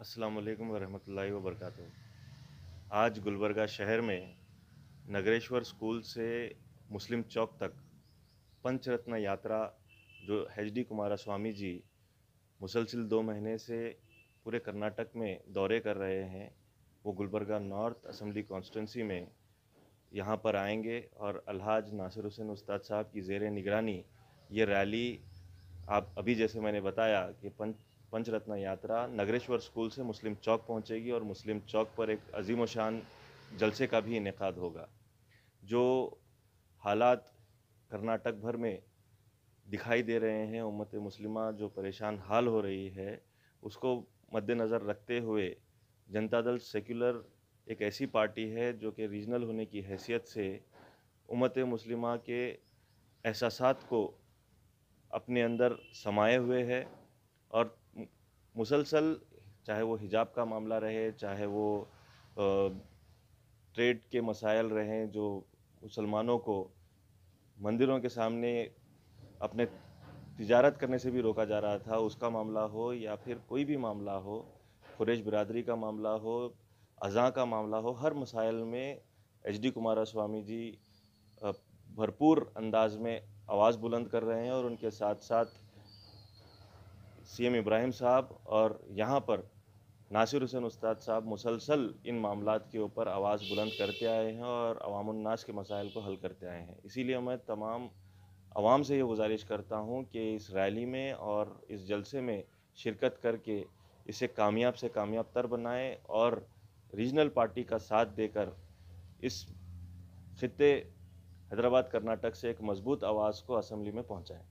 अस्सलाम वालेकुम रहमतुल्लाहि व बरकातहू आज गुलबर्गा शहर में नगरेश्वर स्कूल से मुस्लिम चौक तक पंचरत्न यात्रा जो H D Kumaraswamy ji मुसलसिल दो महीने से पूरे कर्नाटक में दौरे कर रहे हैं वो गुलबर्गा नॉर्थ असम्बली कॉन्स्टिटेंसी में यहाँ पर आएंगे और अलहाज नासिर हुसैन उस्ताद साहब की जेर निगरानी ये रैली आप अभी जैसे मैंने बताया कि पंच पंचरत्न यात्रा नगरेश्वर स्कूल से मुस्लिम चौक पहुंचेगी और मुस्लिम चौक पर एक अजीम शान जलसे का भी इनका होगा जो हालात कर्नाटक भर में दिखाई दे रहे हैं उम्मत मुस्लिमा जो परेशान हाल हो रही है उसको मद्देनज़र रखते हुए जनता दल सेक्युलर एक ऐसी पार्टी है जो कि रीजनल होने की हैसियत से उम्मत मुस्लिमा के एहसास को अपने अंदर समाये हुए है और मुसलसल चाहे वो हिजाब का मामला रहे चाहे वो ट्रेड के मसाइल रहें जो मुसलमानों को मंदिरों के सामने अपने तिजारत करने से भी रोका जा रहा था उसका मामला हो या फिर कोई भी मामला हो खुरेश बिरादरी का मामला हो अज़ा का मामला हो हर मसाइल में H D Kumaraswamy ji भरपूर अंदाज में आवाज़ बुलंद कर रहे हैं और उनके साथ साथ सीएम इब्राहिम साहब और यहाँ पर नासिर हुसैन उस्ताद साहब मुसलसल इन मामला के ऊपर आवाज़ बुलंद करते आए हैं और अवामनास के मसाइल को हल करते आए हैं इसीलिए मैं तमाम आवाम से ये गुजारिश करता हूँ कि इस रैली में और इस जलसे में शिरकत करके इसे कामयाब से कामयाब तर बनाएँ और रीजनल पार्टी का साथ देकर इस खत्े हैदराबाद कर्नाटक से एक मजबूत आवाज़ को असम्बली में पहुँचाएँ